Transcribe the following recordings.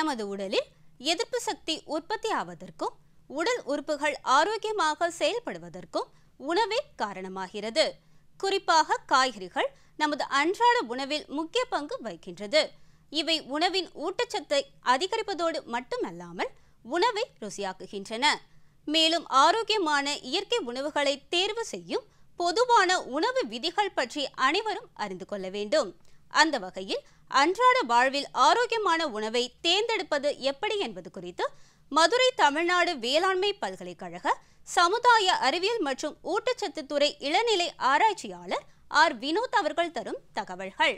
நமது உடலில் எதிர்ப்பு சக்தி உற்பத்தி ஆவதற்கும் உடல் உறுப்புகள் ஆரோக்கியமாக செயல்படுவதற்கும் உணவே காரணமாகிறது குறிப்பாக காய்கறிகள் நமது அன்றாட உணவில் முக்கிய பங்கு வகிக்கின்றது இவை உணவின் ஊட்டச்சத்தை அதிகரிப்பதோடு மட்டுமல்லாமல் உணவை ருசியாக்குகின்றன மேலும் ஆரோக்கியமான இயற்கை உணவுகளை தேர்வு செய்யும் பொதுவான உணவு விதிகள் பற்றி அனைவரும் அறிந்து கொள்ள வேண்டும் அந்த வகையில் அன்றாட வாழ்வில் ஆரோக்கியமான உணவை தேர்ந்தெடுப்பது எப்படி என்பது குறித்து மதுரை தமிழ்நாடு வேளாண்மை பல்கலைக்கழக சமுதாய அறிவியல் மற்றும் ஊட்டச்சத்து துறை இளநிலை ஆராய்ச்சியாளர் ஆர் வினோத் அவர்கள் தரும் தகவல்கள்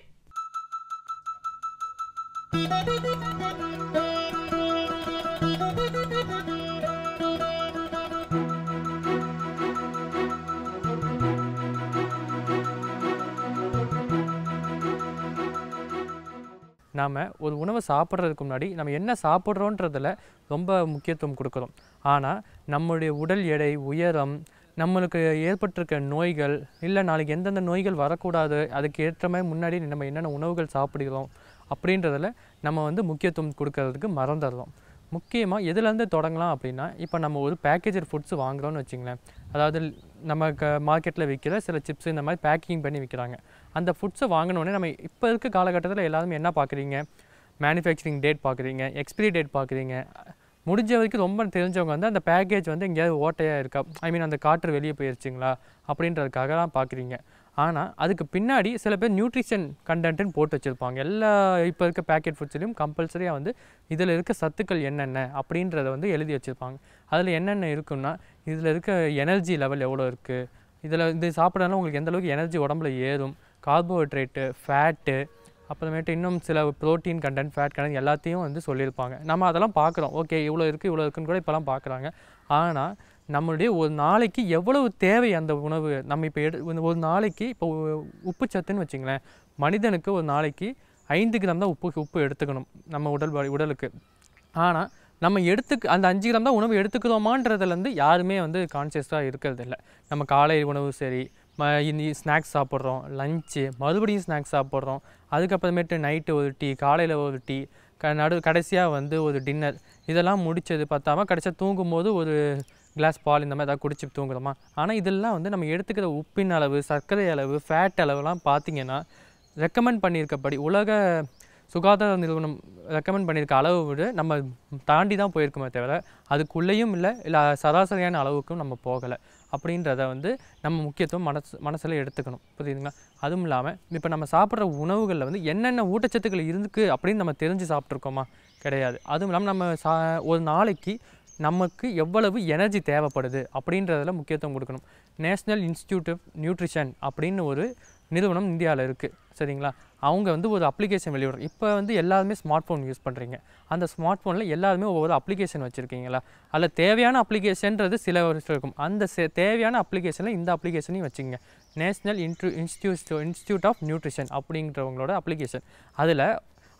நாம் ஒரு உணவை சாப்பிட்றதுக்கு முன்னாடி நம்ம என்ன சாப்பிட்றோன்றதில் ரொம்ப முக்கியத்துவம் கொடுக்குறோம் ஆனால் நம்முடைய உடல் எடை உயரம் நம்மளுக்கு ஏற்பட்டிருக்க நோய்கள் இல்லை நாளைக்கு எந்தெந்த நோய்கள் வரக்கூடாது அதுக்கு ஏற்ற மாதிரி முன்னாடி நம்ம என்னென்ன உணவுகள் சாப்பிடுகிறோம் அப்படின்றதில் நம்ம வந்து முக்கியத்துவம் கொடுக்கறதுக்கு மறந்துடுறோம் முக்கியமாக எதுலேருந்து தொடங்கலாம் அப்படின்னா இப்போ நம்ம ஒரு பேக்கேஜர் ஃபுட்ஸ் வாங்குகிறோன்னு வச்சுங்களேன் அதாவது நம்ம க மார்க்கெட்டில் விற்கிற சில சிப்ஸ் இந்த மாதிரி பேக்கிங் பண்ணி விற்கிறாங்க அந்த ஃபுட்ஸை வாங்கினோடனே நம்ம இப்போ இருக்க காலகட்டத்தில் எல்லாருமே என்ன பார்க்குறீங்க மேனுஃபேக்சரிங் டேட் பார்க்குறீங்க எக்ஸ்பிரி டேட் பார்க்குறீங்க முடிஞ்ச வரைக்கும் ரொம்ப தெரிஞ்சவங்க வந்து அந்த பேக்கேஜ் வந்து எங்கேயாவது ஓட்டையாக இருக்கா ஐ மீன் அந்த காற்று வெளியே போயிருச்சுங்களா அப்படின்றதுக்காக தான் பார்க்குறீங்க ஆனால் அதுக்கு பின்னாடி சில பேர் நியூட்ரிஷன் கண்டென்ட்டுன்னு போட்டு வச்சுருப்பாங்க எல்லா இப்போ இருக்க பேக்கெட் ஃபுட்ஸ்லையும் கம்பல்சரியாக வந்து இதில் இருக்க சத்துக்கள் என்னென்ன அப்படின்றத வந்து எழுதி வச்சுருப்பாங்க அதில் என்னென்ன இருக்குன்னா இதில் இருக்க எனர்ஜி லெவல் எவ்வளோ இருக்குது இதில் இது சாப்பிட்றதுனால உங்களுக்கு எந்தளவுக்கு எனர்ஜி உடம்புல ஏறும் கார்போஹைட்ரேட்டு ஃபேட்டு அப்புறமேட்டு இன்னும் சில ப்ரோட்டீன் கண்டென்ட் ஃபேட் கண்டென்ட் எல்லாத்தையும் வந்து சொல்லியிருப்பாங்க நம்ம அதெல்லாம் பார்க்குறோம் ஓகே இவ்வளோ இருக்குது இவ்வளோ இருக்குன்னு கூட இப்போலாம் பார்க்குறாங்க ஆனால் நம்மளுடைய ஒரு நாளைக்கு எவ்வளவு தேவை அந்த உணவு நம்ம இப்போ எடு ஒரு நாளைக்கு இப்போ சத்துன்னு வச்சுங்களேன் மனிதனுக்கு ஒரு நாளைக்கு ஐந்து கிராம் தான் உப்பு உப்பு எடுத்துக்கணும் நம்ம உடல் உடலுக்கு ஆனால் நம்ம எடுத்துக்கு அந்த அஞ்சு கிராம் தான் உணவு எடுத்துக்கிறோமான்றதுலேருந்து யாருமே வந்து கான்சியஸாக இருக்கிறது இல்லை நம்ம காலை உணவு சரி ம இனி ஸ்நாக்ஸ் சாப்பிட்றோம் லஞ்சு மறுபடியும் ஸ்நாக்ஸ் சாப்பிட்றோம் அதுக்கப்புறமேட்டு நைட்டு ஒரு டீ காலையில் ஒரு டீ க நடு கடைசியாக வந்து ஒரு டின்னர் இதெல்லாம் முடித்தது பார்த்தாமல் கடைசியாக தூங்கும்போது ஒரு கிளாஸ் பால் இந்த மாதிரி ஏதாவது குடிச்சு தூங்குறோமா ஆனால் இதெல்லாம் வந்து நம்ம எடுத்துக்கிற உப்பின் அளவு சர்க்கரை அளவு ஃபேட் அளவுலாம் பார்த்திங்கன்னா ரெக்கமெண்ட் பண்ணியிருக்கப்படி உலக சுகாதார நிறுவனம் ரெக்கமெண்ட் பண்ணியிருக்க அளவு விட நம்ம தாண்டி தான் போயிருக்கோமே தவிர அதுக்குள்ளேயும் இல்லை இல்லை சராசரியான அளவுக்கும் நம்ம போகலை அப்படின்றத வந்து நம்ம முக்கியத்துவம் மனசு மனசில் எடுத்துக்கணும் புரியுதுங்களா அதுவும் இல்லாமல் இப்போ நம்ம சாப்பிட்ற உணவுகளில் வந்து என்னென்ன ஊட்டச்சத்துக்கள் இருந்துக்கு அப்படின்னு நம்ம தெரிஞ்சு சாப்பிட்ருக்கோமா கிடையாது அதுவும் இல்லாமல் நம்ம சா ஒரு நாளைக்கு நமக்கு எவ்வளவு எனர்ஜி தேவைப்படுது அப்படின்றதில் முக்கியத்துவம் கொடுக்கணும் நேஷ்னல் இன்ஸ்டியூட் ஆஃப் நியூட்ரிஷன் அப்படின்னு ஒரு நிறுவனம் இந்தியாவில் இருக்குது சரிங்களா அவங்க வந்து ஒரு அப்ளிகேஷன் வெளியிடும் இப்போ வந்து எல்லாருமே ஸ்மார்ட் ஃபோன் யூஸ் பண்ணுறீங்க அந்த ஸ்மார்ட் ஃபோனில் எல்லாருமே ஒவ்வொரு அப்ளிகேஷன் வச்சுருக்கீங்களா அதில் தேவையான அப்ளிகேஷன்றது சில வருஷம் இருக்கும் அந்த தேவையான அப்ளிகேஷனில் இந்த அப்ளிகேஷனையும் வச்சுங்க national intro institute institute of nutrition அப்படிங்கிறவங்களோட அப்ளிகேஷன் அதில்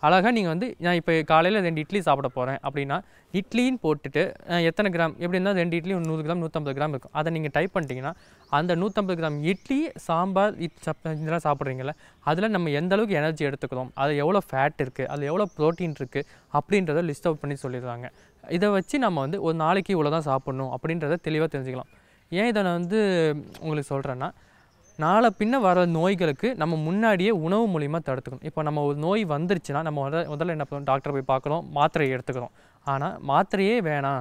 அழகாக நீங்கள் வந்து நான் இப்போ காலையில் ரெண்டு இட்லி சாப்பிட போகிறேன் அப்படின்னா இட்லின்னு போட்டுட்டு எத்தனை கிராம் எப்படி இருந்தால் ரெண்டு இட்லி நூறு கிராம் நூற்றம்பது கிராம் இருக்கும் அதை நீங்கள் டைப் பண்ணிட்டீங்கன்னா அந்த நூற்றம்பது கிராம் இட்லி சாம்பார் இட் இதெல்லாம் சாப்பிட்றீங்களே அதில் நம்ம எந்த அளவுக்கு எனர்ஜி எடுத்துக்கிறோம் அதில் எவ்வளோ ஃபேட் இருக்குது அதில் எவ்வளோ ப்ரோட்டீன் இருக்குது அப்படின்றத லிஸ்ட் அவுட் பண்ணி சொல்லிடுறாங்க இதை வச்சு நம்ம வந்து ஒரு நாளைக்கு இவ்வளோ தான் சாப்பிட்ணும் அப்படின்றத தெளிவாக தெரிஞ்சுக்கலாம் ஏன் இதை நான் வந்து உங்களுக்கு சொல்கிறேன்னா நாளை பின்ன வர நோய்களுக்கு நம்ம முன்னாடியே உணவு மூலியமாக தடுத்துக்கணும் இப்போ நம்ம ஒரு நோய் வந்துருச்சுன்னா நம்ம முதல்ல என்ன பண்ணுவோம் டாக்டர் போய் பார்க்குறோம் மாத்திரையை எடுத்துக்கிறோம் ஆனால் மாத்திரையே வேணாம்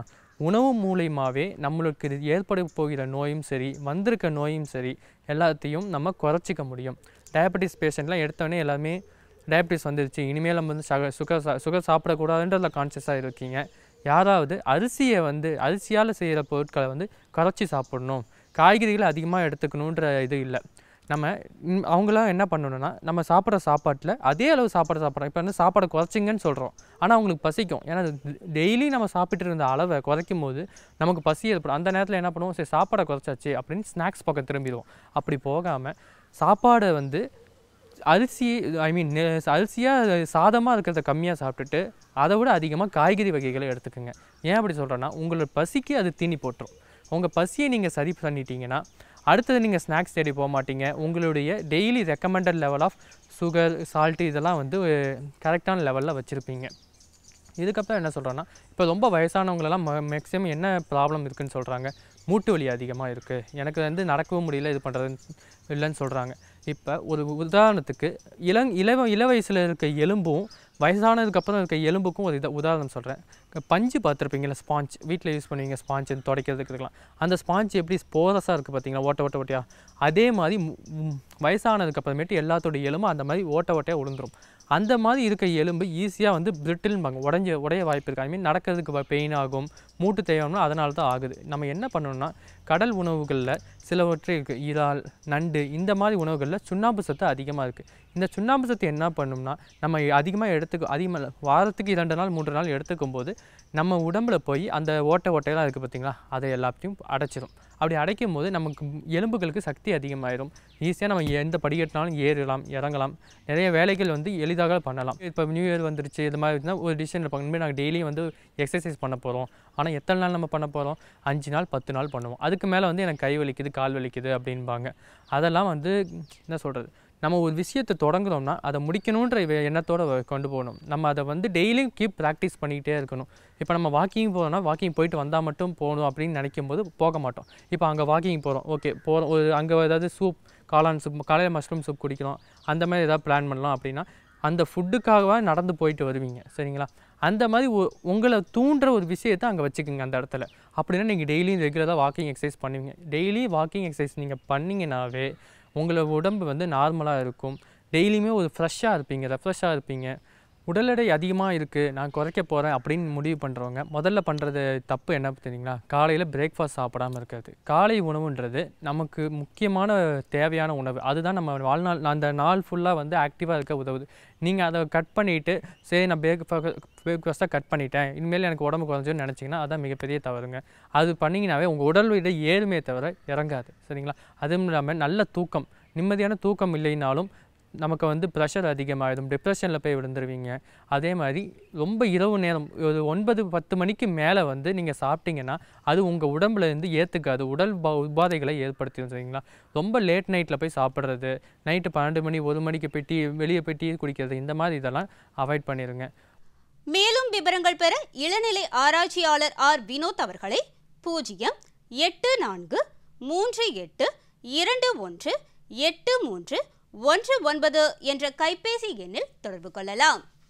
உணவு மூலியமாகவே நம்மளுக்கு ஏற்பட போகிற நோயும் சரி வந்திருக்க நோயும் சரி எல்லாத்தையும் நம்ம குறைச்சிக்க முடியும் டயபெட்டிஸ் பேஷண்ட்லாம் எடுத்தோடனே எல்லாமே டயபெட்டிஸ் வந்துருச்சு இனிமேல் நம்ம வந்து சக சுகர் சா சுகர் சாப்பிடக்கூடாதுன்றதில் கான்சியஸாக இருக்கீங்க யாராவது அரிசியை வந்து அரிசியால் செய்கிற பொருட்களை வந்து குறைச்சி சாப்பிடணும் காய்கறிகளை அதிகமாக எடுத்துக்கணுன்ற இது இல்லை நம்ம அவங்களாம் என்ன பண்ணணும்னா நம்ம சாப்பிட்ற சாப்பாட்டில் அதே அளவு சாப்பாடு சாப்பிட்றோம் இப்போ வந்து சாப்பாடை குறைச்சிங்கன்னு சொல்கிறோம் ஆனால் அவங்களுக்கு பசிக்கும் ஏன்னா டெய்லி நம்ம சாப்பிட்டு இருந்த அளவை குறைக்கும் போது நமக்கு பசி ஏற்படும் அந்த நேரத்தில் என்ன பண்ணுவோம் சரி சாப்பாடை குறைச்சாச்சு அப்படின்னு ஸ்நாக்ஸ் பக்கம் திரும்பிடுவோம் அப்படி போகாமல் சாப்பாடை வந்து அரிசி ஐ மீன் அரிசியாக சாதமாக இருக்கிறத கம்மியாக சாப்பிட்டுட்டு அதை விட அதிகமாக காய்கறி வகைகளை எடுத்துக்கோங்க ஏன் அப்படி சொல்கிறேன்னா உங்களோட பசிக்கு அது தீனி போட்டுரும் உங்கள் பசியை நீங்கள் சரி பண்ணிட்டீங்கன்னா அடுத்தது நீங்கள் ஸ்நாக்ஸ் தேடி போக மாட்டீங்க உங்களுடைய daily recommended level of sugar salt இதெல்லாம் வந்து கரெக்டான லெவலில் வச்சுருப்பீங்க இதுக்கப்புறம் என்ன சொல்கிறேன்னா இப்போ ரொம்ப வயசானவங்களெல்லாம் மேக்ஸிமம் என்ன ப்ராப்ளம் இருக்குதுன்னு சொல்கிறாங்க மூட்டு வலி அதிகமாக இருக்குது எனக்கு வந்து நடக்கவும் முடியல இது பண்ணுறது இல்லைன்னு சொல்கிறாங்க இப்போ ஒரு உதாரணத்துக்கு இளங் இளவ இள வயசில் இருக்க எலும்பும் வயசானதுக்கப்புறம் இருக்க எலும்புக்கும் ஒரு இதை உதாரணம் சொல்கிறேன் பஞ்சு பார்த்துருப்பீங்களா ஸ்பாஞ்ச் வீட்டில் யூஸ் பண்ணுவீங்க ஸ்பாஞ்ச் துடைக்கிறதுக்கு இருக்கலாம் அந்த ஸ்பாஞ்ச் எப்படி ஸ்போரஸாக இருக்குது பார்த்தீங்களா ஓட்ட ஓட்ட ஓட்டையாக அதே மாதிரி வயசானதுக்கப்புறமேட்டு எல்லாத்தோடைய எலும்பும் அந்த மாதிரி ஓட்ட ஓட்டையாக உளுந்துடும் அந்த மாதிரி இருக்க எலும்பு ஈஸியாக வந்து பிரிட்டில்பாங்க உடஞ்ச உடைய வாய்ப்பு இருக்குது ஐ மீன் நடக்கிறதுக்கு பெயின் ஆகும் மூட்டு தேவைன்னா அதனால தான் ஆகுது நம்ம என்ன பண்ணணும்னா கடல் உணவுகளில் சிலவற்றை இருக்குது இறால் நண்டு இந்த மாதிரி உணவுகள் உணவுகளில் சுண்ணாம்பு சத்து அதிகமாக இருக்குது இந்த சுண்ணாம்பு சத்து என்ன பண்ணும்னா நம்ம அதிகமாக எடுத்துக்க அதிகமாக வாரத்துக்கு இரண்டு நாள் மூன்று நாள் எடுத்துக்கும் போது நம்ம உடம்புல போய் அந்த ஓட்டை ஓட்டையெல்லாம் இருக்குது பார்த்திங்களா அதை எல்லாத்தையும் அடைச்சிடும் அப்படி அடைக்கும் போது நமக்கு எலும்புகளுக்கு சக்தி அதிகமாயிடும் ஈஸியாக நம்ம எந்த படிக்கட்டினாலும் ஏறலாம் இறங்கலாம் நிறைய வேலைகள் வந்து எளிதாக பண்ணலாம் இப்போ நியூ இயர் வந்துருச்சு இது மாதிரி இருந்தால் ஒரு டிசிஷன் இருப்பாங்க இனிமேல் நாங்கள் டெய்லியும் வந்து எக்ஸசைஸ் பண்ண போகிறோம் ஆனால் எத்தனை நாள் நம்ம பண்ண போகிறோம் அஞ்சு நாள் பத்து நாள் பண்ணுவோம் அதுக்கு மேலே வந்து எனக்கு கை வலிக்குது கால் வலிக்குது அப்படின்பாங்க அதெல்லாம் வந்து என்ன சொல்கிறது நம்ம ஒரு விஷயத்தை தொடங்குறோம்னா அதை முடிக்கணுன்ற எண்ணத்தோடு கொண்டு போகணும் நம்ம அதை வந்து டெய்லியும் கீப் ப்ராக்டிஸ் பண்ணிக்கிட்டே இருக்கணும் இப்போ நம்ம வாக்கிங் போகிறோம்னா வாக்கிங் போயிட்டு வந்தால் மட்டும் போகணும் அப்படின்னு நினைக்கும் போது போக மாட்டோம் இப்போ அங்கே வாக்கிங் போகிறோம் ஓகே போகிறோம் ஒரு அங்கே ஏதாவது சூப் காளான் சூப் காலையில் மஷ்ரூம் சூப் குடிக்கிறோம் அந்த மாதிரி ஏதாவது பிளான் பண்ணலாம் அப்படின்னா அந்த ஃபுட்டுக்காகவே நடந்து போயிட்டு வருவீங்க சரிங்களா அந்த மாதிரி உங்களை தூண்டுற ஒரு விஷயத்தை அங்கே வச்சுக்கோங்க அந்த இடத்துல அப்படின்னா நீங்கள் டெய்லியும் ரெகுலராக வாக்கிங் எக்ஸசைஸ் பண்ணுவீங்க டெய்லி வாக்கிங் எக்ஸசைஸ் நீங்கள் பண்ணிங்கனாவே உங்களோட உடம்பு வந்து நார்மலாக இருக்கும் டெய்லியுமே ஒரு ஃப்ரெஷ்ஷாக இருப்பீங்க ரெஃப்ரெஷ்ஷாக இருப்பீங்க உடல் எடை அதிகமாக இருக்குது நான் குறைக்க போகிறேன் அப்படின்னு முடிவு பண்ணுறவங்க முதல்ல பண்ணுறது தப்பு என்ன தெரியுங்களா காலையில் பிரேக்ஃபாஸ்ட் சாப்பிடாமல் இருக்கிறது காலை உணவுன்றது நமக்கு முக்கியமான தேவையான உணவு அதுதான் நம்ம வாழ்நாள் அந்த நாள் ஃபுல்லாக வந்து ஆக்டிவாக இருக்க உதவுது நீங்கள் அதை கட் பண்ணிவிட்டு சரி நான் பிரேக்ஃபாஸ்ட் பிரேக்ஃபாஸ்ட்டாக கட் பண்ணிட்டேன் இனிமேல் எனக்கு உடம்பு குறைஞ்சோன்னு நினச்சிங்கன்னா அதான் மிகப்பெரிய தவறுங்க அது பண்ணிங்கனாவே உங்கள் உடல் இடை ஏழுமே தவிர இறங்காது சரிங்களா அதுவும் இல்லாமல் நல்ல தூக்கம் நிம்மதியான தூக்கம் இல்லைனாலும் நமக்கு வந்து ப்ரெஷர் அதிகமாகிடும் டிப்ரெஷனில் போய் விழுந்துருவீங்க அதே மாதிரி ரொம்ப இரவு நேரம் ஒரு ஒன்பது பத்து மணிக்கு மேலே வந்து நீங்கள் சாப்பிட்டீங்கன்னா அது உங்கள் உடம்புல இருந்து ஏற்றுக்காது உடல் பா உபாதைகளை ஏற்படுத்திடுறீங்களா ரொம்ப லேட் நைட்டில் போய் சாப்பிட்றது நைட்டு பன்னெண்டு மணி ஒரு மணிக்கு போய் டீ வெளியே போய் டீ குடிக்கிறது இந்த மாதிரி இதெல்லாம் அவாய்ட் பண்ணிடுங்க மேலும் விவரங்கள் பெற இளநிலை ஆராய்ச்சியாளர் ஆர் வினோத் அவர்களை பூஜ்ஜியம் எட்டு நான்கு மூன்று எட்டு இரண்டு ஒன்று எட்டு மூன்று ஒன்று ஒன்பது என்ற கைபேசி எண்ணில் தொடர்பு கொள்ளலாம்